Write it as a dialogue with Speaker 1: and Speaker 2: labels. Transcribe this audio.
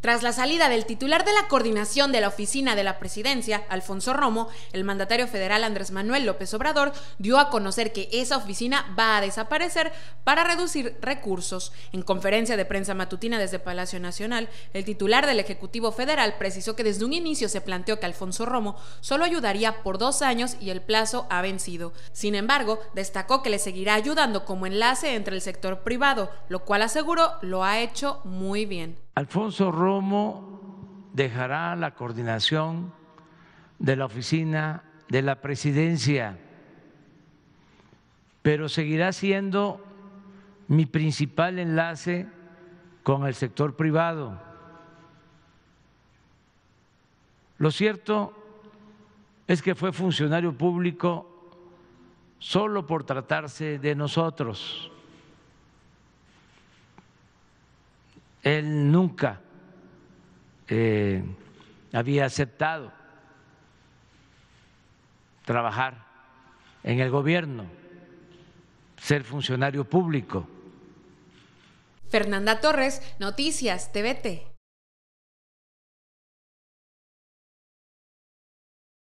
Speaker 1: Tras la salida del titular de la coordinación de la oficina de la presidencia, Alfonso Romo, el mandatario federal Andrés Manuel López Obrador dio a conocer que esa oficina va a desaparecer para reducir recursos. En conferencia de prensa matutina desde Palacio Nacional, el titular del Ejecutivo Federal precisó que desde un inicio se planteó que Alfonso Romo solo ayudaría por dos años y el plazo ha vencido. Sin embargo, destacó que le seguirá ayudando como enlace entre el sector privado, lo cual aseguró lo ha hecho muy bien.
Speaker 2: Alfonso Romo dejará la coordinación de la oficina de la presidencia, pero seguirá siendo mi principal enlace con el sector privado. Lo cierto es que fue funcionario público solo por tratarse de nosotros. Él nunca eh, había aceptado trabajar en el gobierno, ser funcionario público. Fernanda Torres, Noticias TVT.